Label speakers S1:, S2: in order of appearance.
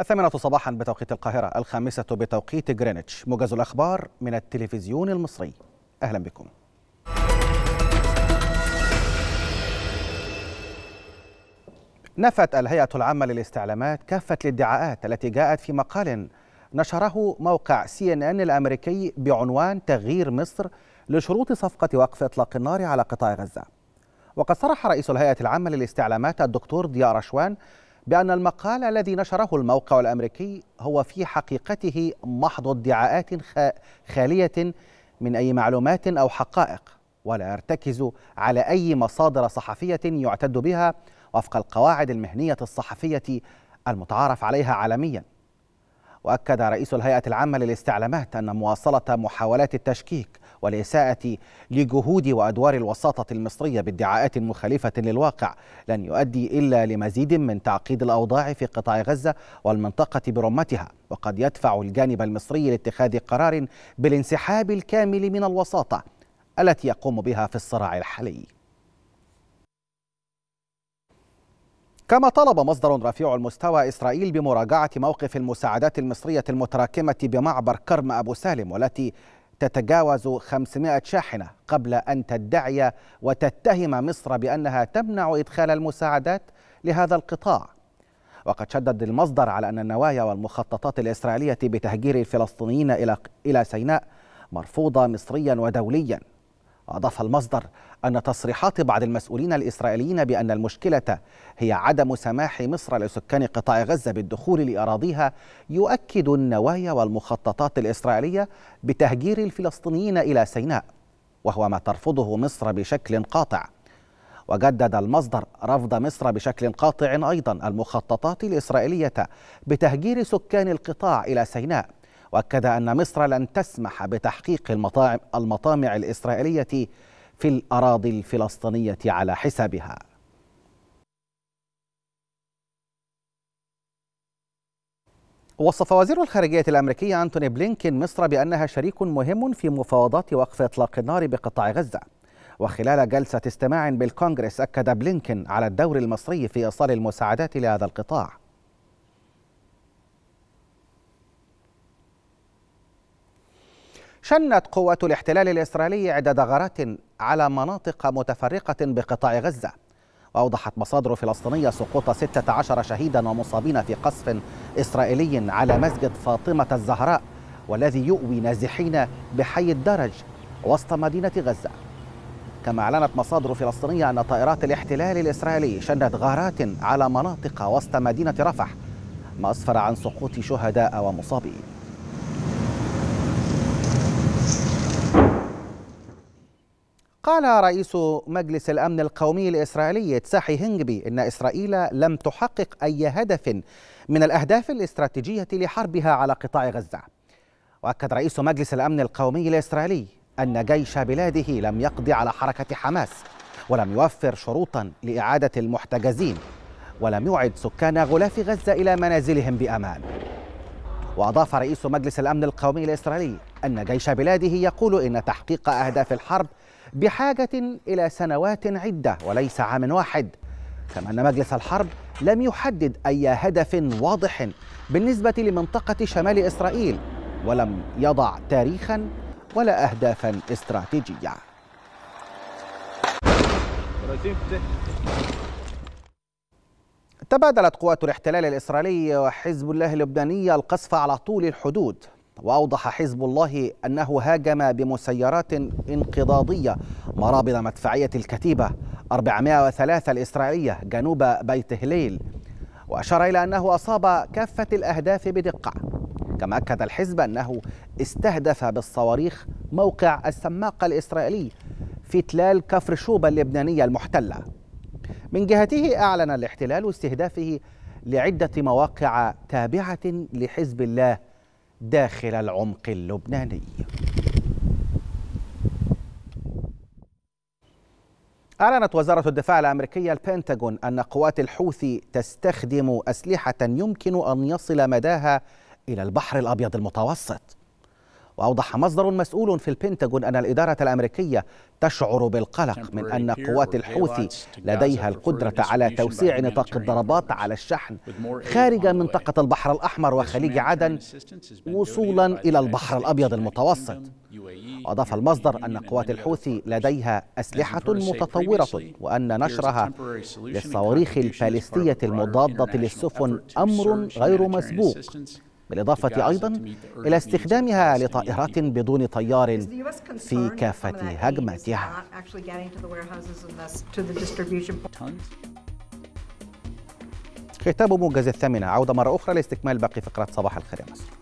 S1: الثامنة صباحا بتوقيت القاهرة الخامسة بتوقيت جرينتش موجز الأخبار من التلفزيون المصري أهلا بكم نفت الهيئة العامة للاستعلامات كافة الادعاءات التي جاءت في مقال نشره موقع سي ان ان الامريكي بعنوان تغيير مصر لشروط صفقة وقف اطلاق النار على قطاع غزة. وقد صرح رئيس الهيئة العامة للاستعلامات الدكتور ضياء رشوان بأن المقال الذي نشره الموقع الأمريكي هو في حقيقته محض ادعاءات خالية من أي معلومات أو حقائق ولا يرتكز على أي مصادر صحفية يعتد بها وفق القواعد المهنية الصحفية المتعارف عليها عالميا وأكد رئيس الهيئة العامة للاستعلامات أن مواصلة محاولات التشكيك والإساءة لجهود وأدوار الوساطة المصرية بادعاءات مخالفة للواقع لن يؤدي إلا لمزيد من تعقيد الأوضاع في قطاع غزة والمنطقة برمتها وقد يدفع الجانب المصري لاتخاذ قرار بالانسحاب الكامل من الوساطة التي يقوم بها في الصراع الحالي كما طلب مصدر رفيع المستوى إسرائيل بمراجعة موقف المساعدات المصرية المتراكمة بمعبر كرم أبو سالم والتي تتجاوز 500 شاحنة قبل أن تدعي وتتهم مصر بأنها تمنع إدخال المساعدات لهذا القطاع وقد شدد المصدر على أن النوايا والمخططات الإسرائيلية بتهجير الفلسطينيين إلى سيناء مرفوضة مصريا ودوليا أضاف المصدر أن تصريحات بعض المسؤولين الإسرائيليين بأن المشكلة هي عدم سماح مصر لسكان قطاع غزة بالدخول لأراضيها يؤكد النوايا والمخططات الإسرائيلية بتهجير الفلسطينيين إلى سيناء وهو ما ترفضه مصر بشكل قاطع وجدد المصدر رفض مصر بشكل قاطع أيضا المخططات الإسرائيلية بتهجير سكان القطاع إلى سيناء واكد ان مصر لن تسمح بتحقيق المطامع الاسرائيليه في الاراضي الفلسطينيه على حسابها وصف وزير الخارجية الامريكي أنتوني بلينكين مصر بأنها شريك مهم في مفاوضات وقف إطلاق النار بقطاع غزة وخلال جلسة استماع بالكونغرس أكد بلينكين على الدور المصري في إيصال المساعدات لهذا القطاع شنت قوات الاحتلال الإسرائيلي عدة غارات على مناطق متفرقة بقطاع غزة وأوضحت مصادر فلسطينية سقوط 16 شهيدا ومصابين في قصف إسرائيلي على مسجد فاطمة الزهراء والذي يؤوي نازحين بحي الدرج وسط مدينة غزة كما أعلنت مصادر فلسطينية أن طائرات الاحتلال الإسرائيلي شنت غارات على مناطق وسط مدينة رفح ما أسفر عن سقوط شهداء ومصابين قال رئيس مجلس الأمن القومي الإسرائيلي تساحي هنجبي إن إسرائيل لم تحقق أي هدف من الأهداف الاستراتيجية لحربها على قطاع غزة وأكد رئيس مجلس الأمن القومي الإسرائيلي أن جيش بلاده لم يقضي على حركة حماس ولم يوفر شروطا لإعادة المحتجزين ولم يعد سكان غلاف غزة إلى منازلهم بأمان وأضاف رئيس مجلس الأمن القومي الإسرائيلي أن جيش بلاده يقول إن تحقيق أهداف الحرب بحاجة إلى سنوات عدة وليس عام واحد كما أن مجلس الحرب لم يحدد أي هدف واضح بالنسبة لمنطقة شمال إسرائيل ولم يضع تاريخا ولا أهدافا استراتيجية تبادلت قوات الاحتلال الإسرائيلي وحزب الله اللبناني القصف على طول الحدود وأوضح حزب الله أنه هاجم بمسيرات انقضاضية مرابض مدفعية الكتيبة 403 الإسرائيلية جنوب بيت هليل وأشار إلى أنه أصاب كافة الأهداف بدقة كما أكد الحزب أنه استهدف بالصواريخ موقع السماق الإسرائيلي في تلال كفر شوبا اللبنانية المحتلة من جهته أعلن الاحتلال استهدافه لعدة مواقع تابعة لحزب الله داخل العمق اللبناني أعلنت وزارة الدفاع الأمريكية البنتاغون أن قوات الحوثي تستخدم أسلحة يمكن أن يصل مداها إلى البحر الأبيض المتوسط وأوضح مصدر مسؤول في البنتاغون أن الإدارة الأمريكية تشعر بالقلق من أن قوات الحوثي لديها القدرة على توسيع نطاق الضربات على الشحن خارج منطقة البحر الأحمر وخليج عدن وصولا إلى البحر الأبيض المتوسط e, أضاف المصدر أن قوات الحوثي لديها أسلحة متطورة وأن نشرها للصواريخ الفلسطينية المضادة للسفن أمر غير مسبوق بالإضافة أيضا إلى استخدامها لطائرات بدون طيار في كافة هجماتها ختام موجز الثامنة عودة مرة أخرى لاستكمال باقي فقرات صباح الخير مصر